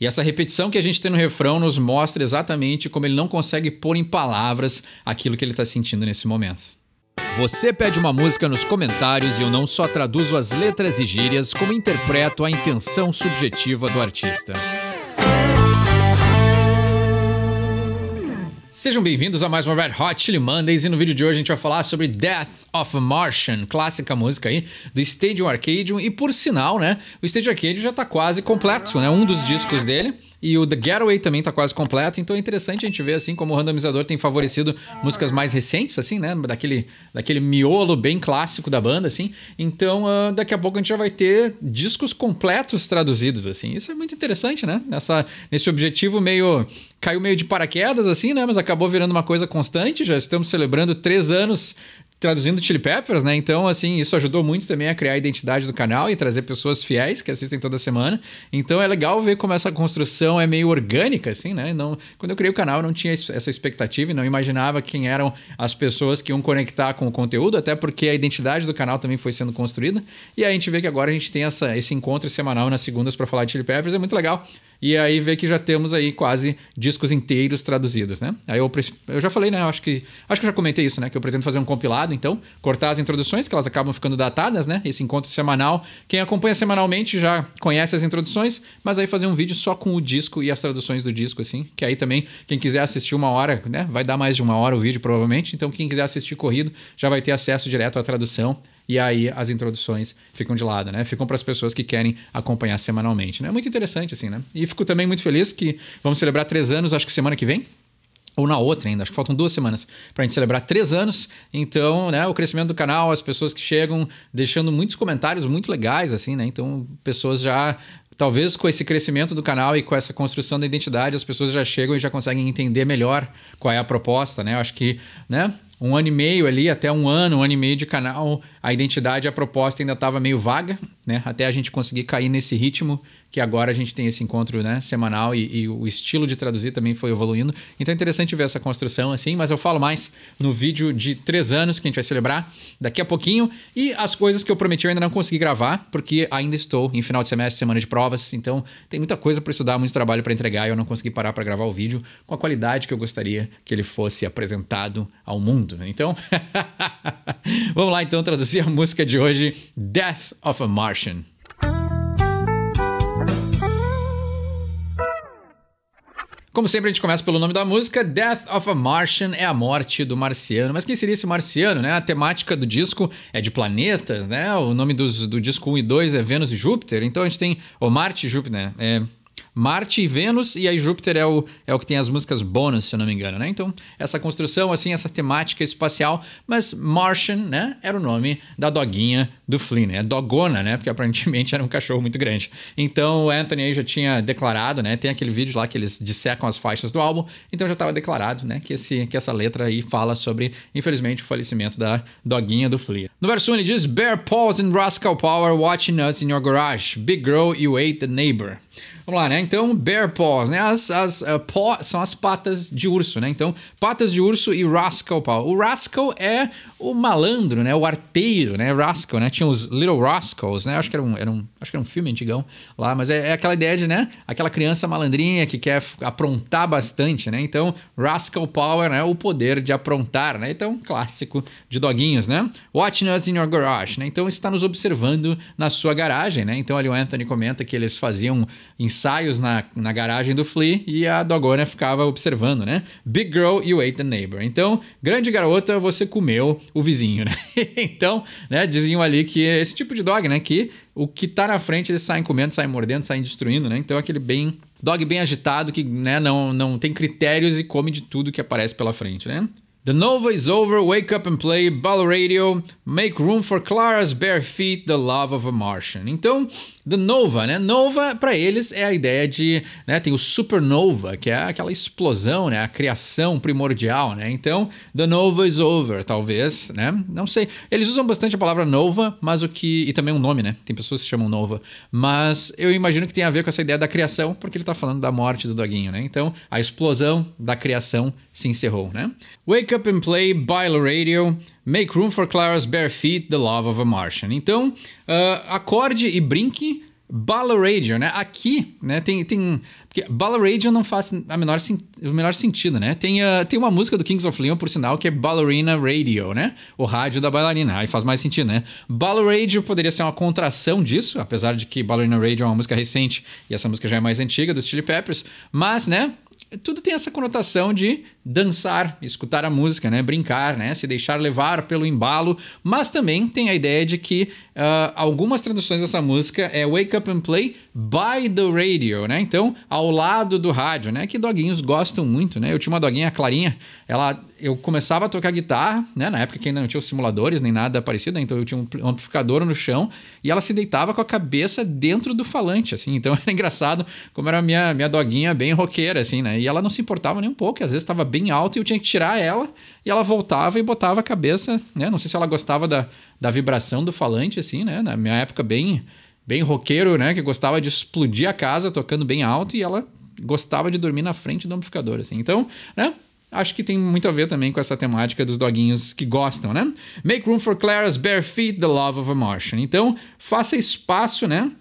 E essa repetição que a gente tem no refrão nos mostra exatamente como ele não consegue pôr em palavras aquilo que ele está sentindo nesse momento. Você pede uma música nos comentários e eu não só traduzo as letras e gírias, como interpreto a intenção subjetiva do artista. Sejam bem-vindos a mais uma Red Hot Chili Mondays e no vídeo de hoje a gente vai falar sobre Death of a Martian, clássica música aí do Stadium Arcadium e por sinal, né, o Stadium Arcadium já tá quase completo, né, um dos discos dele, e o The Getaway também tá quase completo, então é interessante a gente ver assim como o randomizador tem favorecido músicas mais recentes, assim, né? Daquele, daquele miolo bem clássico da banda, assim. Então, uh, daqui a pouco a gente já vai ter discos completos traduzidos, assim. Isso é muito interessante, né? Nessa, nesse objetivo meio. caiu meio de paraquedas, assim, né? Mas acabou virando uma coisa constante. Já estamos celebrando três anos traduzindo Chili Peppers, né? Então, assim, isso ajudou muito também a criar a identidade do canal e trazer pessoas fiéis que assistem toda semana. Então, é legal ver como essa construção é meio orgânica, assim, né? Não, quando eu criei o canal, eu não tinha essa expectativa e não imaginava quem eram as pessoas que iam conectar com o conteúdo, até porque a identidade do canal também foi sendo construída. E aí a gente vê que agora a gente tem essa, esse encontro semanal nas segundas para falar de Chili Peppers, é muito legal e aí vê que já temos aí quase discos inteiros traduzidos, né? Aí eu, eu já falei, né? acho que acho que eu já comentei isso, né? Que eu pretendo fazer um compilado, então cortar as introduções que elas acabam ficando datadas, né? Esse encontro semanal, quem acompanha semanalmente já conhece as introduções, mas aí fazer um vídeo só com o disco e as traduções do disco, assim, que aí também quem quiser assistir uma hora, né? Vai dar mais de uma hora o vídeo provavelmente, então quem quiser assistir corrido já vai ter acesso direto à tradução e aí as introduções ficam de lado, né? Ficam para as pessoas que querem acompanhar semanalmente. Né? É né? muito interessante, assim, né? E fico também muito feliz que vamos celebrar três anos, acho que semana que vem ou na outra ainda, acho que faltam duas semanas para a gente celebrar três anos. Então, né, o crescimento do canal, as pessoas que chegam deixando muitos comentários muito legais, assim, né? Então, pessoas já. Talvez com esse crescimento do canal e com essa construção da identidade, as pessoas já chegam e já conseguem entender melhor qual é a proposta, né? Eu acho que, né? um ano e meio ali, até um ano, um ano e meio de canal, a identidade, a proposta ainda estava meio vaga, né? Até a gente conseguir cair nesse ritmo que agora a gente tem esse encontro né, semanal e, e, o estilo de traduzir também foi evoluindo. Então é interessante ver essa construção assim, mas eu falo mais no vídeo de três anos que a gente vai celebrar daqui a pouquinho. E as coisas que eu prometi eu ainda não consegui gravar, porque ainda estou em final de semestre, semana de provas, então tem muita coisa para estudar, muito trabalho para entregar e eu não consegui parar para gravar o vídeo com a qualidade que eu gostaria que ele fosse apresentado ao mundo. Então, vamos lá então traduzir a música de hoje, Death of a Martian. Como sempre, a gente começa pelo nome da música. Death of a Martian é a morte do marciano. Mas quem seria esse marciano, né? A temática do disco é de planetas, né? O nome dos, do disco 1 e 2 é Vênus e Júpiter. Então a gente tem. Ou Marte e Júpiter, né? É, Marte e Vênus, e aí Júpiter é o, é o que tem as músicas bônus, se eu não me engano, né? Então, essa construção, assim, essa temática espacial, mas Martian, né, era o nome da doguinha do Flynn, né? Dogona, né? Porque aparentemente era um cachorro muito grande. Então, o Anthony aí já tinha declarado, né? Tem aquele vídeo lá que eles dissecam as faixas do álbum, então já estava declarado, né, que, esse, que essa letra aí fala sobre, infelizmente, o falecimento da doguinha do Flea. No verso 1 ele diz: Bear paws and rascal power watching us in your garage. Big girl, you ate the neighbor. Vamos lá, né? Então, bear paws, né? As, as uh, são as patas de urso, né? Então, patas de urso e rascal paw. O rascal é o malandro, né? O arteiro, né? Rascal, né? Tinha os Little Rascals, né? Acho que era um, era um, acho que era um filme antigão lá, mas é, é aquela ideia de, né? Aquela criança malandrinha que quer aprontar bastante, né? Então, Rascal Power, né? O poder de aprontar, né? Então, clássico de doguinhos, né? Watching us in your garage, né? Então, está nos observando na sua garagem, né? Então, ali o Anthony comenta que eles faziam ensaios na, na garagem do Flea e a dogona ficava observando, né? Big girl, you ate the neighbor. Então, grande garota, você comeu o vizinho, né? então, né, diziam ali que é esse tipo de dog, né, que o que tá na frente eles saem comendo, saem mordendo, saem destruindo, né? Então é aquele bem dog bem agitado que, né, não não tem critérios e come de tudo que aparece pela frente, né? The Nova is over, wake up and play, ball radio, make room for Clara's bare feet, the love of a Martian. Então, The Nova, né? Nova, para eles, é a ideia de. Né, tem o supernova, que é aquela explosão, né? A criação primordial, né? Então, The Nova is over, talvez, né? Não sei. Eles usam bastante a palavra nova, mas o que. E também um nome, né? Tem pessoas que se chamam nova. Mas eu imagino que tem a ver com essa ideia da criação, porque ele tá falando da morte do doguinho, né? Então, a explosão da criação se encerrou, né? Wake up and play, Bile Radio. Make room for Clara's bare feet, the love of a Martian. Então, uh, acorde e brinque Bala Radio, né? Aqui, né, tem... tem porque Bala Radio não faz a menor, o menor sentido, né? Tem, uh, tem uma música do Kings of Leon, por sinal, que é Ballerina Radio, né? O rádio da bailarina. Aí faz mais sentido, né? Bala Radio poderia ser uma contração disso, apesar de que Ballerina Radio é uma música recente e essa música já é mais antiga, dos Chili Peppers. Mas, né? Tudo tem essa conotação de dançar, escutar a música, né? brincar, né? se deixar levar pelo embalo, mas também tem a ideia de que uh, algumas traduções dessa música é Wake Up and Play by the Radio, né? Então, ao lado do rádio, né? Que doguinhos gostam muito, né? Eu tinha uma doguinha, a Clarinha, ela eu começava a tocar guitarra, né? Na época que ainda não tinha os simuladores nem nada parecido, né? então eu tinha um amplificador no chão e ela se deitava com a cabeça dentro do falante, assim. Então era engraçado como era a minha, minha doguinha bem roqueira, assim, né? E ela não se importava nem um pouco, às vezes estava bem bem alta e eu tinha que tirar ela e ela voltava e botava a cabeça, né? Não sei se ela gostava da, da vibração do falante, assim, né? Na minha época, bem, bem roqueiro, né? Que gostava de explodir a casa tocando bem alto e ela gostava de dormir na frente do amplificador, assim. Então, né? Acho que tem muito a ver também com essa temática dos doguinhos que gostam, né? Make room for Clara's bare feet, the love of a Martian. Então, faça espaço, né?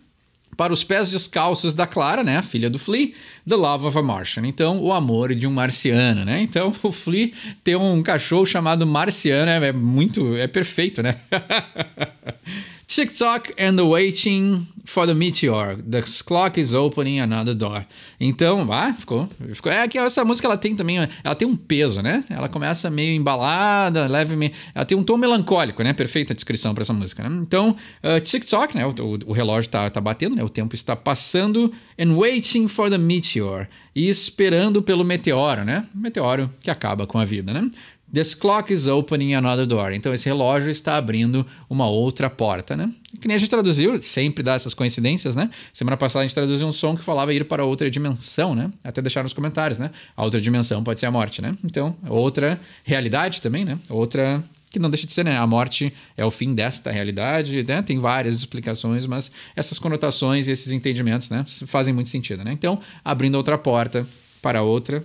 para os pés descalços da Clara, né, a filha do Flea, The Love of a Martian. Então, o amor de um marciano, né? Então, o Flea ter um cachorro chamado Marciano é, é muito, é perfeito, né? TikTok and waiting for the meteor. The clock is opening another door. Então, ah, ficou. ficou. É que essa música ela tem também, ela tem um peso, né? Ela começa meio embalada, levemente. Ela tem um tom melancólico, né? Perfeita descrição para essa música. Né? Então, uh, TikTok, né? O, o, o relógio está tá batendo, né? O tempo está passando. And waiting for the meteor. E esperando pelo meteoro, né? Meteoro que acaba com a vida, né? This clock is opening another door. Então esse relógio está abrindo uma outra porta, né? Que nem a gente traduziu, sempre dá essas coincidências, né? Semana passada a gente traduziu um som que falava ir para outra dimensão, né? Até deixar nos comentários, né? A outra dimensão pode ser a morte, né? Então, outra realidade também, né? Outra que não deixa de ser, né? A morte é o fim desta realidade, né? Tem várias explicações, mas essas conotações e esses entendimentos, né? Fazem muito sentido, né? Então, abrindo outra porta para outra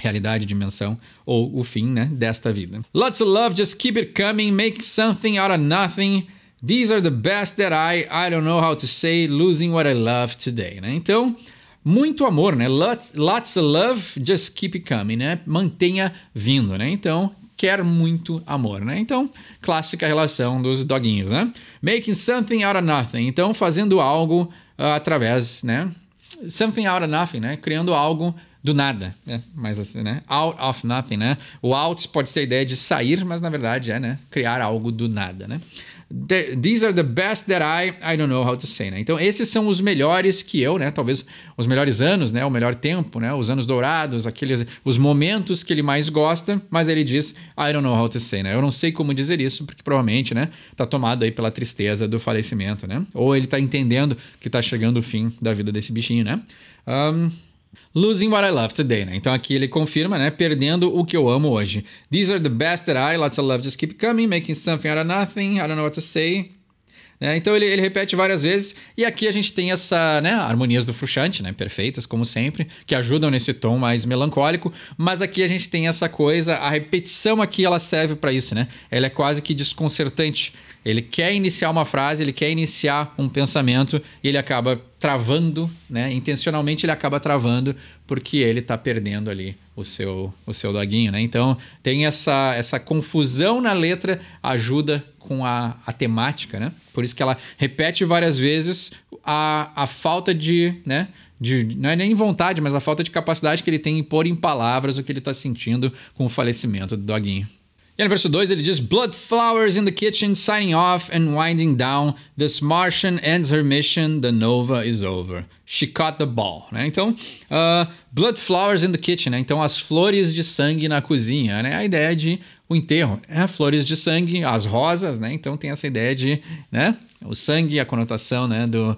realidade, dimensão ou o fim, né, desta vida. Lots of love, just keep it coming, make something out of nothing. These are the best that I, I don't know how to say, losing what I love today, né? Então, muito amor, né? Lots, lots of love, just keep it coming, né? Mantenha vindo, né? Então, quer muito amor, né? Então, clássica relação dos doguinhos, né? Making something out of nothing. Então, fazendo algo uh, através, né? Something out of nothing, né? Criando algo do nada, né? Mas assim, né? Out of nothing, né? O out pode ser a ideia de sair, mas na verdade é, né? Criar algo do nada, né? The, these are the best that I I don't know how to say, né? Então esses são os melhores que eu, né? Talvez os melhores anos, né? O melhor tempo, né? Os anos dourados, aqueles os momentos que ele mais gosta, mas ele diz I don't know how to say, né? Eu não sei como dizer isso, porque provavelmente, né, tá tomado aí pela tristeza do falecimento, né? Ou ele tá entendendo que tá chegando o fim da vida desse bichinho, né? Um, Losing What I Love Today, né? Então aqui ele confirma, né? Perdendo o que eu amo hoje. These are the best that I, lots of love just keep coming, making something out of nothing, I don't know what to say. Né? Então ele, ele, repete várias vezes, e aqui a gente tem essa, né? Harmonias do Fruxante, né? Perfeitas, como sempre, que ajudam nesse tom mais melancólico, mas aqui a gente tem essa coisa, a repetição aqui ela serve para isso, né? Ela é quase que desconcertante. Ele quer iniciar uma frase, ele quer iniciar um pensamento e ele acaba travando, né? Intencionalmente ele acaba travando porque ele está perdendo ali o seu o seu doguinho, né? Então tem essa essa confusão na letra ajuda com a, a temática, né? Por isso que ela repete várias vezes a, a falta de, né? De, não é nem vontade, mas a falta de capacidade que ele tem em pôr em palavras o que ele está sentindo com o falecimento do doguinho. E no verso 2 ele diz: Blood flowers in the kitchen, signing off and winding down. This Martian ends her mission, the Nova is over. She caught the ball. Né? Então, uh, blood flowers in the kitchen. Né? Então, as flores de sangue na cozinha. Né? A ideia de o enterro. Né? Flores de sangue, as rosas. Né? Então, tem essa ideia de né? o sangue, a conotação né? do,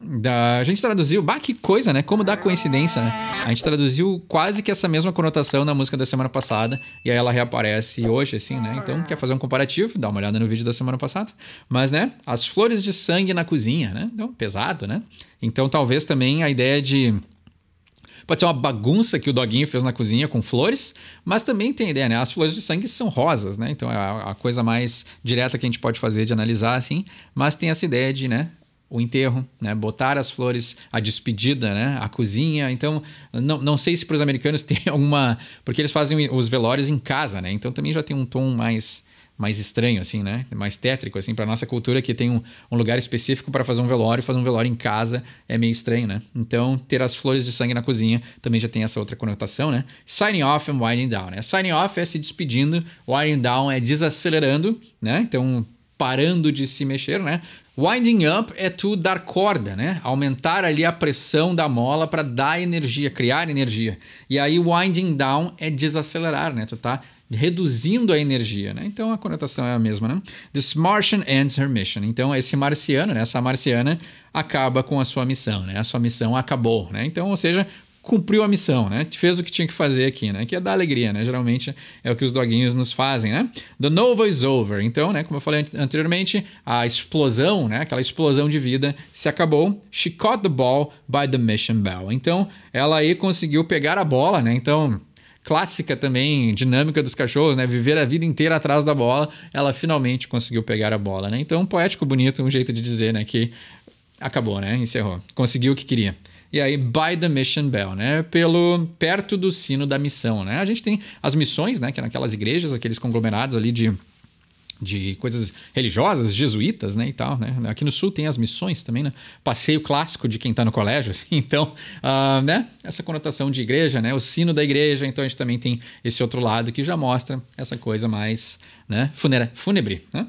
da... A gente traduziu, bah, que coisa, né? Como dá coincidência, né? A gente traduziu quase que essa mesma conotação na música da semana passada, e aí ela reaparece hoje, assim, né? Então, quer fazer um comparativo? Dá uma olhada no vídeo da semana passada. Mas, né? As flores de sangue na cozinha, né? Então, pesado, né? Então, talvez também a ideia de. Pode ser uma bagunça que o doguinho fez na cozinha com flores, mas também tem ideia, né? As flores de sangue são rosas, né? Então é a coisa mais direta que a gente pode fazer de analisar, assim. Mas tem essa ideia de, né? o enterro, né? botar as flores, a despedida, né? a cozinha. Então, não, não sei se para os americanos tem alguma. Porque eles fazem os velórios em casa, né? Então também já tem um tom mais mais estranho, assim, né? Mais tétrico, assim, para nossa cultura que tem um, um lugar específico para fazer um velório, fazer um velório em casa é meio estranho, né? Então, ter as flores de sangue na cozinha também já tem essa outra conotação, né? Signing off and winding down, né? Signing off é se despedindo, winding down é desacelerando, né? Então, parando de se mexer, né? Winding up é tu dar corda, né? Aumentar ali a pressão da mola para dar energia, criar energia. E aí winding down é desacelerar, né? Tu tá reduzindo a energia, né? Então a conotação é a mesma, né? This Martian ends her mission. Então esse marciano, né? Essa marciana acaba com a sua missão, né? A sua missão acabou, né? Então, ou seja, cumpriu a missão, né? Fez o que tinha que fazer aqui, né? Que é dar alegria, né? Geralmente é o que os doguinhos nos fazem, né? The Nova is over. Então, né? Como eu falei anteriormente, a explosão, né? Aquela explosão de vida se acabou. She caught the ball by the mission bell. Então, ela aí conseguiu pegar a bola, né? Então clássica também, dinâmica dos cachorros, né? Viver a vida inteira atrás da bola, ela finalmente conseguiu pegar a bola, né? Então, poético, bonito, um jeito de dizer, né? Que acabou, né? Encerrou. Conseguiu o que queria e aí by the mission bell, né? Pelo perto do sino da missão, né? A gente tem as missões, né, que é naquelas igrejas, aqueles conglomerados ali de de coisas religiosas, jesuítas, né, e tal, né? Aqui no sul tem as missões também, né? Passeio clássico de quem está no colégio, assim. então, uh, né? Essa conotação de igreja, né? O sino da igreja, então a gente também tem esse outro lado que já mostra essa coisa mais, né? Funera, fúnebre, né?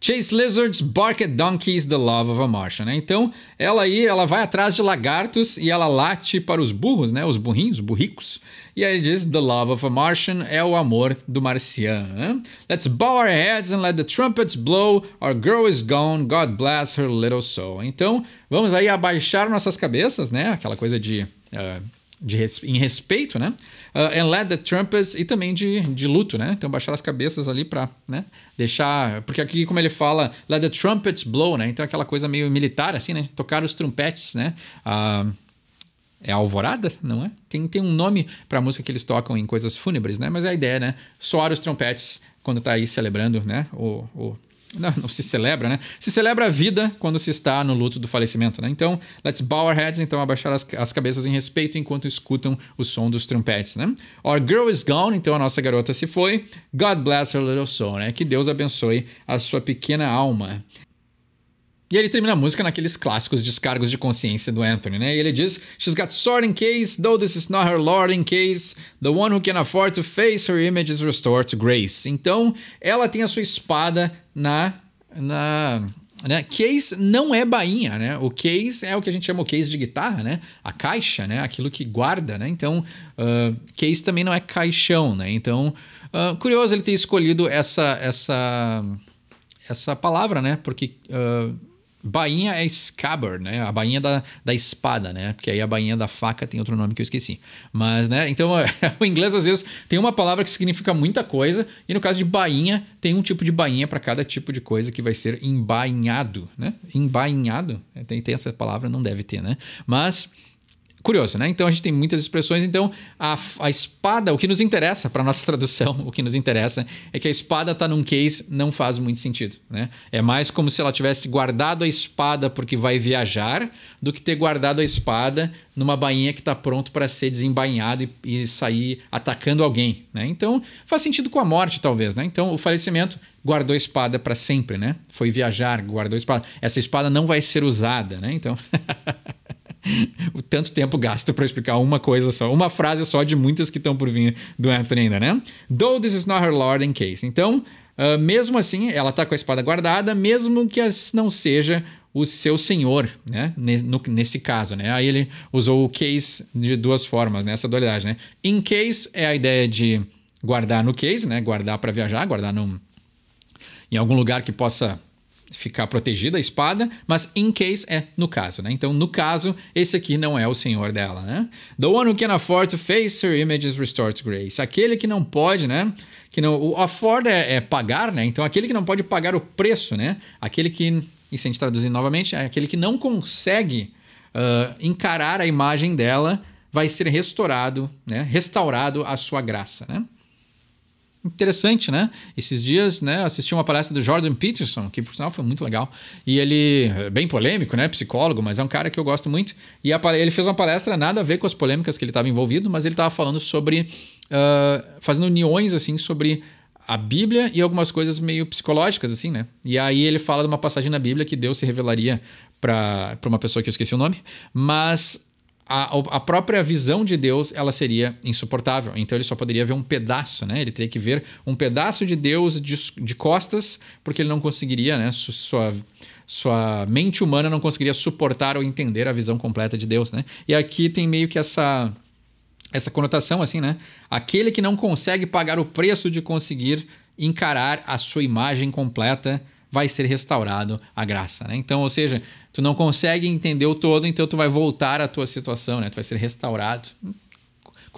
Chase lizards, bark at donkeys, the love of a Martian. Né? Então, ela aí, ela vai atrás de lagartos e ela late para os burros, né? Os burrinhos, burricos. E aí diz, the love of a Martian é o amor do marciano. Né? Let's bow our heads and let the trumpets blow. Our girl is gone. God bless her little soul. Então, vamos aí abaixar nossas cabeças, né? Aquela coisa de uh, de, em respeito, né? Uh, and let the trumpets e também de, de luto, né? Então baixar as cabeças ali para, né? Deixar, porque aqui como ele fala, let the trumpets blow, né? Então é aquela coisa meio militar assim, né? Tocar os trompetes, né? Uh, é alvorada, não é? Tem, tem um nome para a música que eles tocam em coisas fúnebres, né? Mas é a ideia, né? Soar os trompetes quando tá aí celebrando, né? o, o não, não, se celebra, né? Se celebra a vida quando se está no luto do falecimento, né? Então, let's bow our heads, então abaixar as, as cabeças em respeito enquanto escutam o som dos trompetes, né? Our girl is gone, então a nossa garota se foi. God bless her little soul, né? Que Deus abençoe a sua pequena alma. E ele termina a música naqueles clássicos descargos de consciência do Anthony, né? E ele diz: She's got sword in case, though this is not her lord in case, the one who can afford to face her image is restored to grace. Então, ela tem a sua espada na. na né? Case não é bainha, né? O case é o que a gente chama o case de guitarra, né? A caixa, né? Aquilo que guarda, né? Então, uh, case também não é caixão, né? Então, uh, curioso ele ter escolhido essa essa essa palavra, né? Porque uh, Bainha é scabbard, né? A bainha da, da espada, né? Porque aí a bainha da faca tem outro nome que eu esqueci. Mas, né? Então, é, o inglês às vezes tem uma palavra que significa muita coisa, e no caso de bainha, tem um tipo de bainha para cada tipo de coisa que vai ser embainhado, né? Embainhado? É, tem, tem essa palavra, não deve ter, né? Mas Curioso, né? Então a gente tem muitas expressões. Então a, a espada, o que nos interessa para nossa tradução, o que nos interessa é que a espada está num case, não faz muito sentido, né? É mais como se ela tivesse guardado a espada porque vai viajar, do que ter guardado a espada numa bainha que está pronto para ser desembainhado e, e, sair atacando alguém, né? Então faz sentido com a morte, talvez, né? Então o falecimento guardou a espada para sempre, né? Foi viajar, guardou a espada. Essa espada não vai ser usada, né? Então o tanto tempo gasto para explicar uma coisa só, uma frase só de muitas que estão por vir do Anthony ainda, né? Though this is not her lord in case. Então, uh, mesmo assim, ela tá com a espada guardada, mesmo que as não seja o seu senhor, né? Nesse caso, né? Aí ele usou o case de duas formas, né? Essa dualidade, né? In case é a ideia de guardar no case, né? Guardar para viajar, guardar num, em algum lugar que possa ficar protegida a espada, mas in case é no caso, né? Então, no caso, esse aqui não é o senhor dela, né? The one who can afford to face her images to grace. Aquele que não pode, né? Que não, o afford é, é pagar, né? Então, aquele que não pode pagar o preço, né? Aquele que, e se a gente traduzir novamente, é aquele que não consegue uh, encarar a imagem dela vai ser restaurado, né? Restaurado a sua graça, né? interessante, né? Esses dias, né, assisti uma palestra do Jordan Peterson, que por sinal foi muito legal. E ele é bem polêmico, né? Psicólogo, mas é um cara que eu gosto muito. E a, ele fez uma palestra nada a ver com as polêmicas que ele estava envolvido, mas ele estava falando sobre. Uh, fazendo uniões, assim, sobre a Bíblia e algumas coisas meio psicológicas, assim, né? E aí ele fala de uma passagem na Bíblia que Deus se revelaria para uma pessoa que eu esqueci o nome, mas a, a própria visão de Deus ela seria insuportável. Então ele só poderia ver um pedaço, né? Ele teria que ver um pedaço de Deus de, de costas, porque ele não conseguiria, né? Sua, sua mente humana não conseguiria suportar ou entender a visão completa de Deus, né? E aqui tem meio que essa essa conotação assim, né? Aquele que não consegue pagar o preço de conseguir encarar a sua imagem completa vai ser restaurado a graça, né? Então, ou seja, tu não consegue entender o todo, então tu vai voltar à tua situação, né? Tu vai ser restaurado.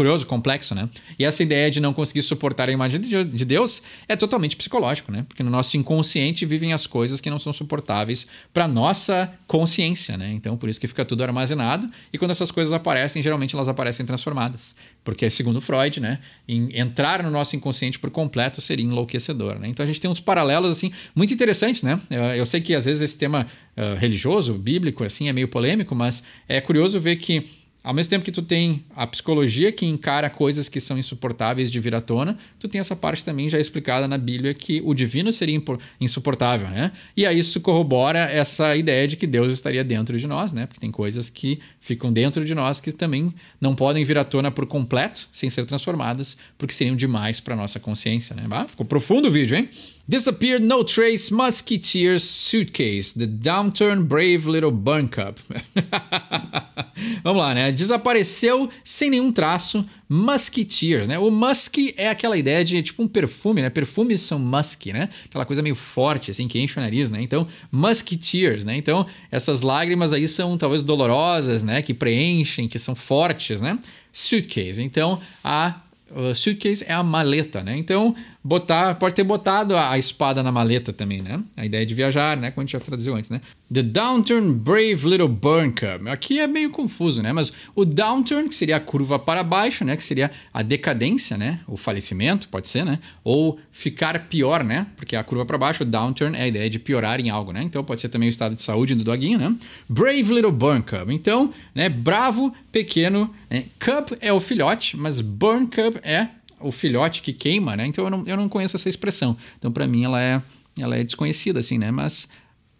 Curioso, complexo, né? E essa ideia de não conseguir suportar a imagem de Deus é totalmente psicológico, né? Porque no nosso inconsciente vivem as coisas que não são suportáveis para nossa consciência, né? Então, por isso que fica tudo armazenado e quando essas coisas aparecem, geralmente elas aparecem transformadas. Porque, segundo Freud, né? entrar no nosso inconsciente por completo seria enlouquecedor, né? Então, a gente tem uns paralelos, assim, muito interessantes, né? Eu, eu sei que, às vezes, esse tema uh, religioso, bíblico, assim, é meio polêmico, mas é curioso ver que ao mesmo tempo que tu tem a psicologia que encara coisas que são insuportáveis de vir à tona, tu tem essa parte também já explicada na Bíblia que o divino seria insuportável, né? E aí isso corrobora essa ideia de que Deus estaria dentro de nós, né? Porque tem coisas que ficam dentro de nós que também não podem vir à tona por completo, sem ser transformadas, porque seriam demais para nossa consciência, né? ficou profundo o vídeo, hein? Disappeared No Trace Musketeer's Suitcase, The Downturn Brave Little Buttercup. Vamos lá, né? Desapareceu sem nenhum traço Musketeers, né? O musk é aquela ideia de tipo um perfume, né? Perfumes são musk, né? Aquela coisa meio forte, assim, que enche o nariz, né? Então, Musketeers, né? Então, essas lágrimas aí são talvez dolorosas, né? Que preenchem, que são fortes, né? Suitcase. Então, a o suitcase é a maleta, né? Então, botar, pode ter botado a, a, espada na maleta também, né? A ideia de viajar, né? Como a gente já traduziu antes, né? The downturn brave little bunker. Aqui é meio confuso, né? Mas o downturn, que seria a curva para baixo, né? Que seria a decadência, né? O falecimento, pode ser, né? Ou ficar pior, né? Porque a curva para baixo, o downturn é a ideia de piorar em algo, né? Então pode ser também o estado de saúde do doguinho, né? Brave little bunker. Então, né? Bravo, pequeno. Né? Cub é o filhote, mas burn cub é o filhote que queima, né? Então eu não, eu não conheço essa expressão. Então para mim ela é, ela é desconhecida, assim, né? Mas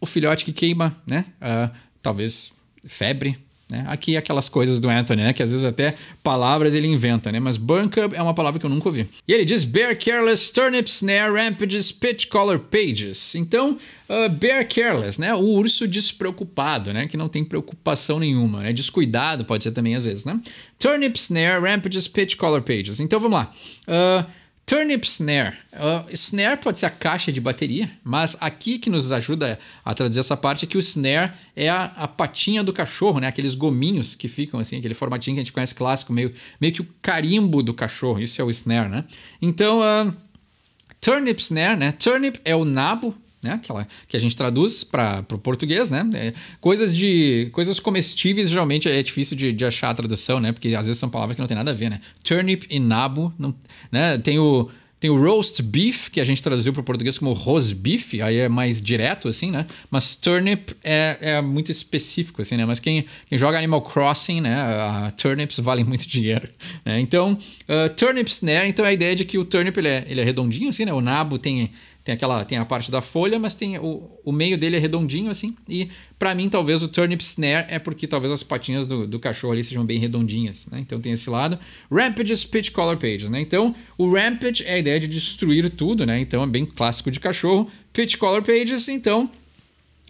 o filhote que queima, né? Uh, talvez febre, né? Aqui é aquelas coisas do Anthony, né? Que às vezes até palavras ele inventa, né? Mas Bunker é uma palavra que eu nunca ouvi. E ele diz Bear Careless, Turnip Snare, né? Rampages, Pitch Color Pages. Então, uh, Bear Careless, né? O urso despreocupado, né? Que não tem preocupação nenhuma, né? Descuidado pode ser também às vezes, né? Turnip Snare, né? Rampages, Pitch Color Pages. Então, vamos lá. Uh, Turnip Snare. Uh, snare pode ser a caixa de bateria, mas aqui que nos ajuda a traduzir essa parte é que o snare é a, a, patinha do cachorro, né? Aqueles gominhos que ficam assim, aquele formatinho que a gente conhece clássico, meio, meio que o carimbo do cachorro. Isso é o snare, né? Então, uh, turnip snare, né? Turnip é o nabo né? que a gente traduz para o português, né? É, coisas de coisas comestíveis geralmente é difícil de, de, achar a tradução, né? Porque às vezes são palavras que não tem nada a ver, né? Turnip e nabo, não, né? Tem o tem o roast beef, que a gente traduziu para o português como roast beef, aí é mais direto, assim, né? Mas turnip é, é muito específico, assim, né? Mas quem, quem joga Animal Crossing, né? turnips valem muito dinheiro, né? Então, uh, turnips, né? Então a ideia é de que o turnip ele é, ele é redondinho, assim, né? O nabo tem tem aquela, tem a parte da folha, mas tem o, o meio dele é redondinho assim. E para mim talvez o turnip snare é porque talvez as patinhas do, do cachorro ali sejam bem redondinhas, né? Então tem esse lado. Rampages, pitch color pages, né? Então o rampage é a ideia de destruir tudo, né? Então é bem clássico de cachorro. Pitch color pages, então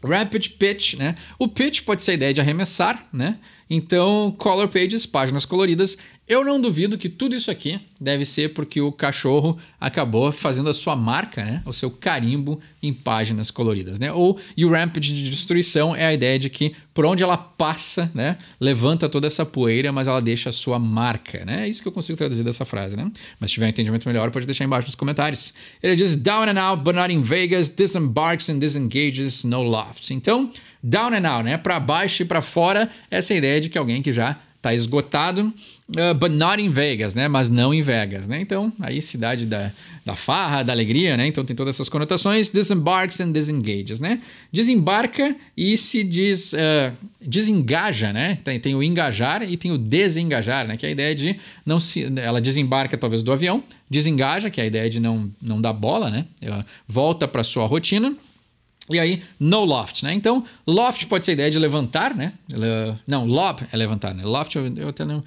rampage pitch, né? O pitch pode ser a ideia de arremessar, né? Então, color pages, páginas coloridas, eu não duvido que tudo isso aqui deve ser porque o cachorro acabou fazendo a sua marca, né? o seu carimbo em páginas coloridas. Né? Ou, e o Rampage de destruição é a ideia de que por onde ela passa, né? levanta toda essa poeira, mas ela deixa a sua marca. Né? É isso que eu consigo traduzir dessa frase. Né? Mas se tiver um entendimento melhor, pode deixar embaixo nos comentários. Ele diz down and out, but not in Vegas, disembarks and disengages, no loft. Então, down and out, né? para baixo e para fora, essa é ideia de que alguém que já tá esgotado. Uh, but not in Vegas, né? Mas não em Vegas, né? Então, aí cidade da, da farra, da alegria, né? Então tem todas essas conotações. Disembarks and disengages, né? Desembarca e se diz, uh, ah, desengaja, né? Tem, tem o engajar e tem o desengajar, né? Que é a ideia de não se... Ela desembarca talvez do avião, desengaja, que é a ideia de não, não dar bola, né? Ela volta para sua rotina e aí, no loft, né? Então, loft pode ser a ideia de levantar, né? Não, lob é levantar, né? Loft eu, até não.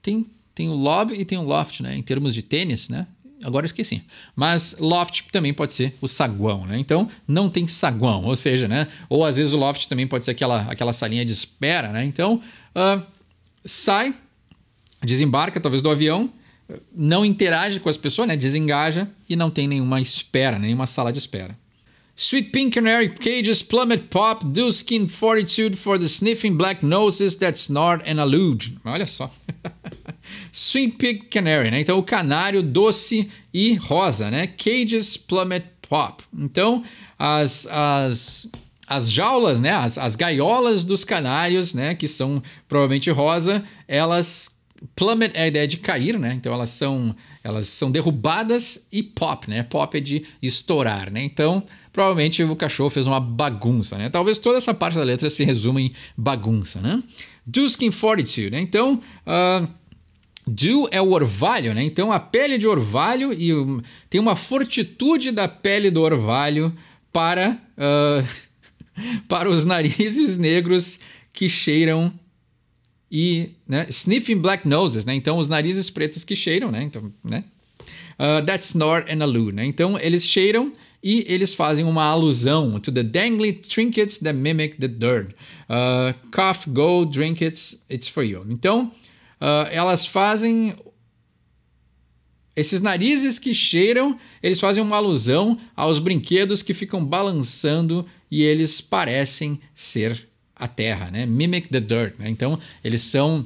Tem, tem o lob e tem o loft, né? Em termos de tênis, né? Agora eu esqueci. Mas loft também pode ser o saguão, né? Então, não tem saguão, ou seja, né? Ou às vezes o loft também pode ser aquela, aquela salinha de espera, né? Então, uh, sai, desembarca talvez do avião, não interage com as pessoas, né? Desengaja e não tem nenhuma espera, nenhuma sala de espera. Sweet Pink Canary Cages Plummet Pop Skin Fortitude for the Sniffing Black Noses That Snort and Allude. Olha só. Sweet Pink Canary, né? Então o canário doce e rosa, né? Cages Plummet Pop. Então as, as as jaulas, né, as, as gaiolas dos canários, né, que são provavelmente rosa, elas plummet é a ideia de cair, né? Então elas são elas são derrubadas e pop, né? Pop é de estourar, né? Então provavelmente o cachorro fez uma bagunça, né? Talvez toda essa parte da letra se resuma em bagunça, né? Duskin Fortitude, né? Então uh, Dew é o orvalho, né? Então a pele de orvalho e tem uma fortitude da pele do orvalho para uh, para os narizes negros que cheiram e né, sniffing black noses, né? Então os narizes pretos que cheiram, né? Então, né? Uh, that snore and allude, né? Então eles cheiram e eles fazem uma alusão to the dangly trinkets that mimic the dirt. Uh, cough, go, drink it, it's for you. Então uh, elas fazem esses narizes que cheiram, eles fazem uma alusão aos brinquedos que ficam balançando e eles parecem ser a terra, né? Mimic the dirt, né? Então, eles são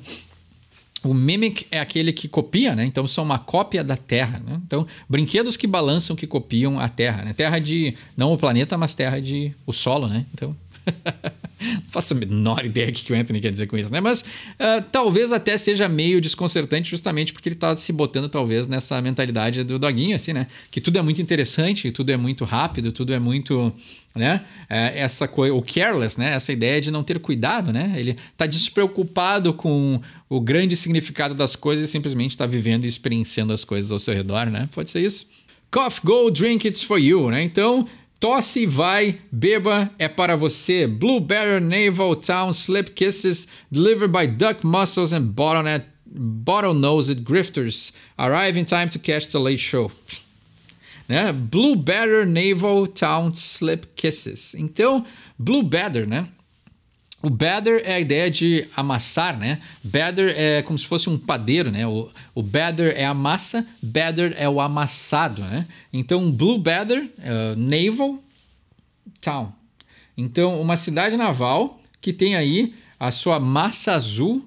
o mimic é aquele que copia, né? Então são uma cópia da Terra, né? Então, brinquedos que balançam, que copiam a Terra, né? Terra de não o planeta, mas terra de o solo, né? Então Não faço a menor ideia do que o Anthony quer dizer com isso, né? Mas uh, talvez até seja meio desconcertante, justamente porque ele tá se botando, talvez, nessa mentalidade do doguinho, assim, né? Que tudo é muito interessante, tudo é muito rápido, tudo é muito. Né? É, essa coisa, o careless, né? Essa ideia de não ter cuidado, né? Ele tá despreocupado com o grande significado das coisas e simplesmente está vivendo e experienciando as coisas ao seu redor, né? Pode ser isso. Cough, go, drink, it's for you, né? Então, Tosse e vai, beba, é para você. Blue Naval Town Slip Kisses, delivered by Duck Muscles and Bottlenet, Bottlenosed Grifters. Arrive in time to catch the late show. né? Blue Naval Town Slip Kisses. Então, Blue né? O batter é a ideia de amassar, né? Batter é como se fosse um padeiro, né? O, o batter é a massa, batter é o amassado, né? Então, blue batter, uh, é, naval town. Então, uma cidade naval que tem aí a sua massa azul,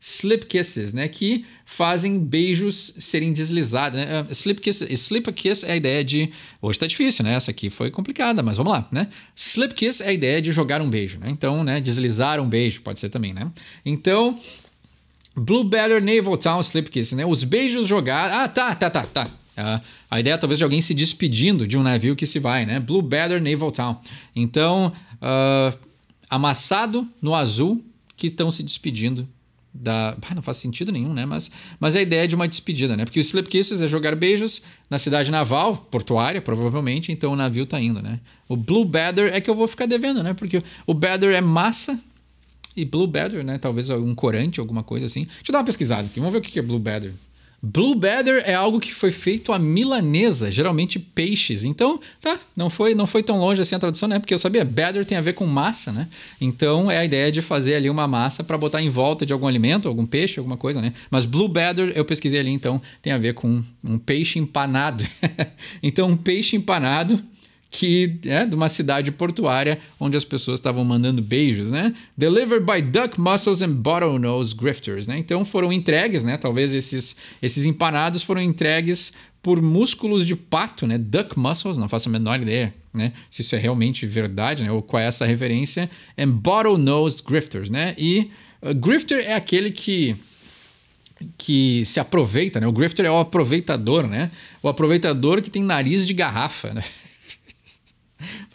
slip kisses, né? Que fazem beijos serem deslizados. Né? É, slip, kiss, slip kiss é a ideia de. Hoje tá difícil, né? Essa aqui foi complicada, mas vamos lá, né? Slip kiss é a ideia de jogar um beijo, né? Então, né? Deslizar um beijo, pode ser também, né? Então. Blue Better Naval Town Slip Kiss, né? Os beijos jogados. Ah, tá, tá, tá, tá. Uh, a ideia talvez de alguém se despedindo de um navio que se vai, né? Blue Better Naval Town. Então, uh, amassado no azul que estão se despedindo da. Ah, não faz sentido nenhum, né? Mas, mas a ideia é de uma despedida, né? Porque o Slip Kisses é jogar beijos na cidade naval, portuária, provavelmente, então o navio tá indo, né? O Blue Badder é que eu vou ficar devendo, né? Porque o Badder é massa e Blue Badder, né? Talvez um corante, alguma coisa assim. Deixa eu dar uma pesquisada aqui, vamos ver o que é Blue Badder. Blue Batter é algo que foi feito à milanesa, geralmente peixes. Então, tá, não foi, não foi tão longe assim a tradução, né? Porque eu sabia, batter tem a ver com massa, né? Então, é a ideia de fazer ali uma massa para botar em volta de algum alimento, algum peixe, alguma coisa, né? Mas Blue Batter, eu pesquisei ali, então, tem a ver com um peixe empanado. então, um peixe empanado que é de uma cidade portuária onde as pessoas estavam mandando beijos, né? Delivered by Duck Mussels and Bottlenose Grifters, né? Então foram entregues, né? Talvez esses, esses empanados foram entregues por músculos de pato, né? Duck muscles, não faço a menor ideia, né? Se isso é realmente verdade, né? Ou qual é essa referência? And bottlenose grifters, né? E uh, grifter é aquele que que se aproveita, né? O grifter é o aproveitador, né? O aproveitador que tem nariz de garrafa, né?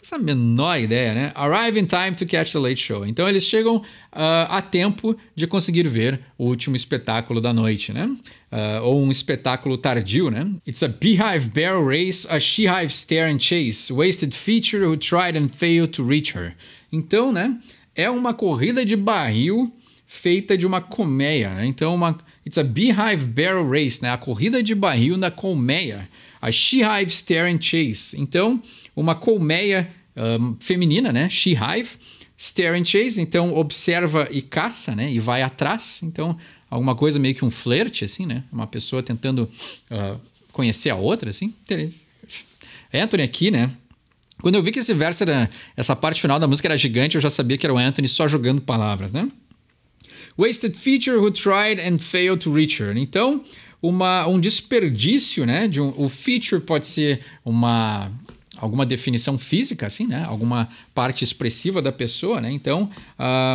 essa menor ideia, né? Arrive in time to catch the late show. Então eles chegam uh, a tempo de conseguir ver o último espetáculo da noite, né? Uh, ou um espetáculo tardio, né? It's a beehive barrel race, a shehive stare and chase, wasted feature who tried and failed to reach her. Então, né? É uma corrida de barril feita de uma colmeia, né? Então, uma, it's a beehive barrel race, né? A corrida de barril na colmeia. A shehive stare and chase. Então, uma colmeia um, feminina, né? She-Hive. Stare and Chase, então observa e caça, né? E vai atrás. Então, alguma coisa meio que um flerte, assim, né? Uma pessoa tentando uh, conhecer a outra, assim. Anthony aqui, né? Quando eu vi que esse verso era. Essa parte final da música era gigante, eu já sabia que era o Anthony só jogando palavras, né? Wasted feature who tried and failed to reach her. Então, uma, um desperdício, né? De um, o feature pode ser uma alguma definição física, assim, né? Alguma parte expressiva da pessoa, né? Então,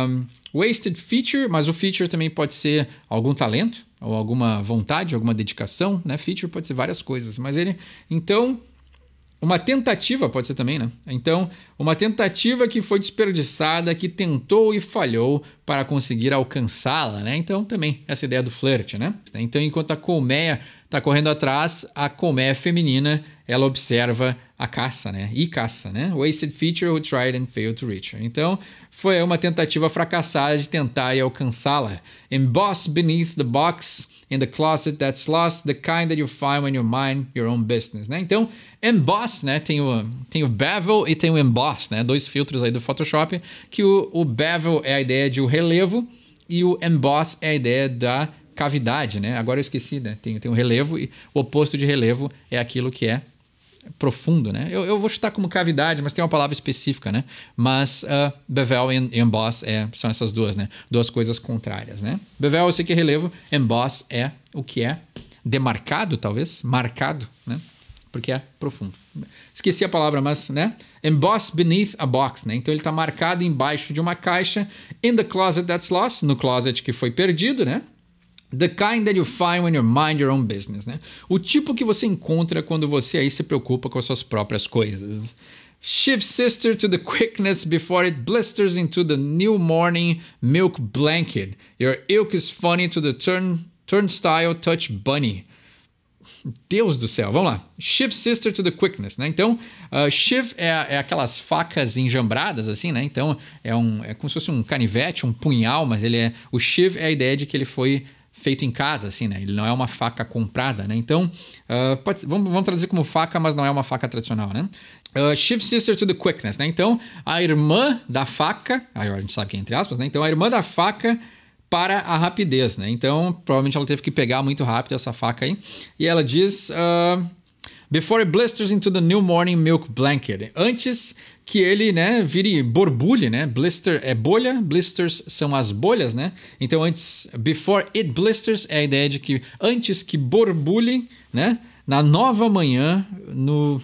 um, wasted feature, mas o feature também pode ser algum talento ou alguma vontade, alguma dedicação, né? Feature pode ser várias coisas, mas ele, então, uma tentativa pode ser também, né? Então, uma tentativa que foi desperdiçada, que tentou e falhou para conseguir alcançá-la, né? Então, também essa ideia do flerte, né? Então, enquanto a colmeia está correndo atrás, a Comé é feminina, ela observa a caça, né? E caça, né? Wasted feature who tried and failed to reach her. Então, foi uma tentativa fracassada de tentar e alcançá-la. Emboss beneath the box in the closet that's lost, the kind that you find when you mind your own business, né? Então, emboss, né? Tem o, tem o bevel e tem o emboss, né? Dois filtros aí do Photoshop, que o, o bevel é a ideia de o relevo e o emboss é a ideia da cavidade, né? Agora eu esqueci, né? Tem, tem um relevo e o oposto de relevo é aquilo que é profundo, né? Eu, eu vou chutar como cavidade, mas tem uma palavra específica, né? Mas uh, bevel e emboss é, são essas duas, né? Duas coisas contrárias, né? Bevel eu sei que é relevo, emboss é o que é demarcado, talvez, marcado, né? Porque é profundo. Esqueci a palavra, mas, né? Emboss beneath a box, né? Então ele está marcado embaixo de uma caixa. In the closet that's lost, no closet que foi perdido, né? The kind that you find when you mind your own business, né? O tipo que você encontra quando você aí se preocupa com as suas próprias coisas. Shift sister to the quickness before it blisters into the new morning milk blanket. Your ilk is funny to the turn, turnstile touch bunny. Deus do céu, vamos lá. Shift sister to the quickness, né? Então, uh, shift é, é, aquelas facas enjambradas, assim, né? Então, é, um, é como se fosse um canivete, um punhal, mas ele é. O shift é a ideia de que ele foi feito em casa, assim, né? Ele não é uma faca comprada, né? Então, uh, pode, vamos, vamos, traduzir como faca, mas não é uma faca tradicional, né? Uh, Shift Sister to the Quickness, né? Então, a irmã da faca, a gente sabe que é entre aspas, né? Então, a irmã da faca para a rapidez, né? Então, provavelmente ela teve que pegar muito rápido essa faca aí. E ela diz... Uh, Before it blisters into the new morning milk blanket. Antes que ele, né, vire borbulhe, né? Blister é bolha, blisters são as bolhas, né? Então antes before it blisters é a ideia de que antes que borbulhe, né, na nova manhã no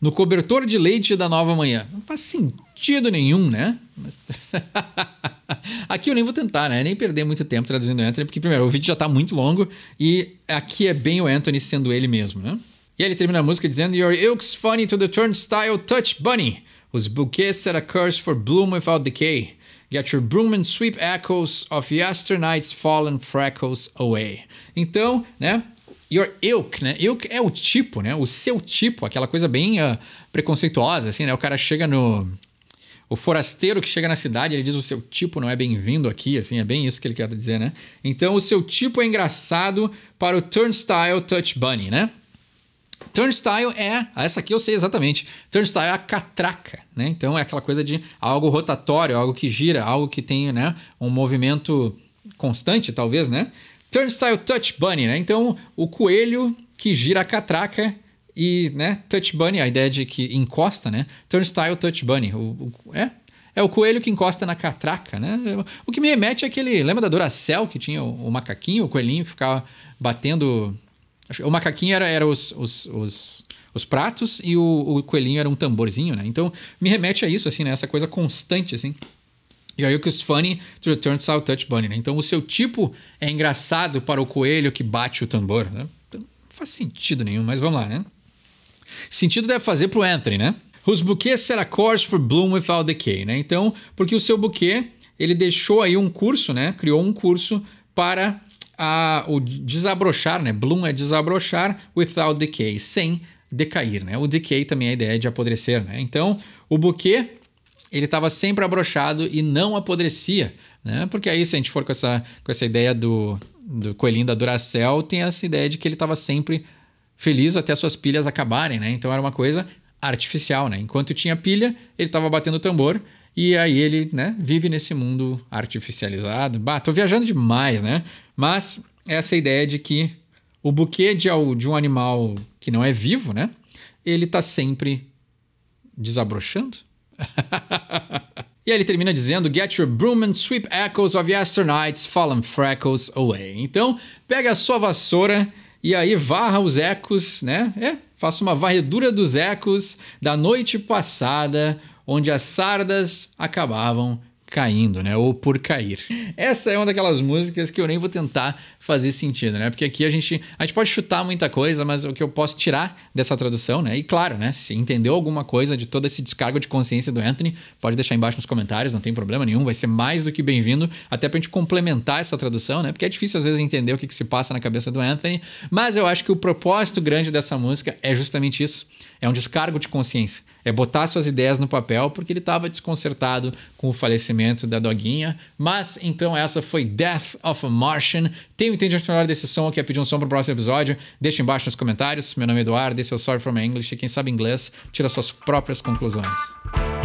no cobertor de leite da nova manhã. Não faz sentido nenhum, né? Mas... aqui eu nem vou tentar, né? Nem perder muito tempo traduzindo o Anthony, porque primeiro, o vídeo já tá muito longo e aqui é bem o Anthony sendo ele mesmo, né? E ele termina a música dizendo Your ilk's funny to the turnstile touch bunny Whose bouquet set a curse for bloom without decay Get your broom and sweep echoes of yesternight's fallen freckles away Então, né, Your ilk, né? Ilk é o tipo, né? O seu tipo, aquela coisa bem uh, preconceituosa, assim, né? O cara chega no... O forasteiro que chega na cidade, ele diz o seu tipo não é bem-vindo aqui, assim, é bem isso que ele quer dizer, né? Então, o seu tipo é engraçado para o Turnstile Touch Bunny, né? Turnstile é, essa aqui eu sei exatamente. Turnstile é a catraca, né? Então é aquela coisa de algo rotatório, algo que gira, algo que tem, né, um movimento constante, talvez, né? Turnstile Touch Bunny, né? Então o coelho que gira a catraca e, né, Touch Bunny, a ideia de que encosta, né? Turnstile Touch Bunny, o, o é, é o coelho que encosta na catraca, né? O que me remete é aquele. Lembra da Duracell que tinha o, o macaquinho, o coelhinho que ficava batendo o macaquinho era, era os, os, os, os pratos e o, o, coelhinho era um tamborzinho, né? Então me remete a isso, assim, né? Essa coisa constante, assim. E aí o que os funny to the turnstile touch bunny, né? Então o seu tipo é engraçado para o coelho que bate o tambor, né? Então, não faz sentido nenhum, mas vamos lá, né? Sentido deve fazer pro Anthony, né? Whose bouquet set a course for bloom without decay, né? Então, porque o seu buquê, ele deixou aí um curso, né? Criou um curso para a, o desabrochar, né? Bloom é desabrochar without decay, sem decair, né? O decay também é a ideia de apodrecer, né? Então, o buquê, ele estava sempre abrochado e não apodrecia, né? Porque aí, se a gente for com essa, com essa ideia do, do coelhinho da Duracell, tem essa ideia de que ele estava sempre feliz até suas pilhas acabarem, né? Então, era uma coisa artificial, né? Enquanto tinha pilha, ele estava batendo tambor e aí ele, né, vive nesse mundo artificializado. Bah, tô viajando demais, né? Mas é essa ideia de que o buquê de, um animal que não é vivo, né? Ele tá sempre desabrochando. e aí ele termina dizendo: Get your broom and sweep echoes of yesternight's fallen freckles away. Então, pega a sua vassoura e aí varra os ecos, né? É, faça uma varredura dos ecos da noite passada, onde as sardas acabavam caindo, né? Ou por cair. Essa é uma daquelas músicas que eu nem vou tentar fazer sentido, né? Porque aqui a gente, a gente pode chutar muita coisa, mas o que eu posso tirar dessa tradução, né? E claro, né? Se entendeu alguma coisa de todo esse descargo de consciência do Anthony, pode deixar embaixo nos comentários, não tem problema nenhum, vai ser mais do que bem-vindo, até pra gente complementar essa tradução, né? Porque é difícil às vezes entender o que, que se passa na cabeça do Anthony, mas eu acho que o propósito grande dessa música é justamente isso é um descargo de consciência. É botar suas ideias no papel porque ele estava desconcertado com o falecimento da doguinha. Mas então essa foi Death of a Martian. Tem um entendimento melhor desse som, quer é pedir um som para o próximo episódio? Deixa embaixo nos comentários. Meu nome é Eduardo, esse é o Sorry for My English. E quem sabe inglês, tira suas próprias conclusões.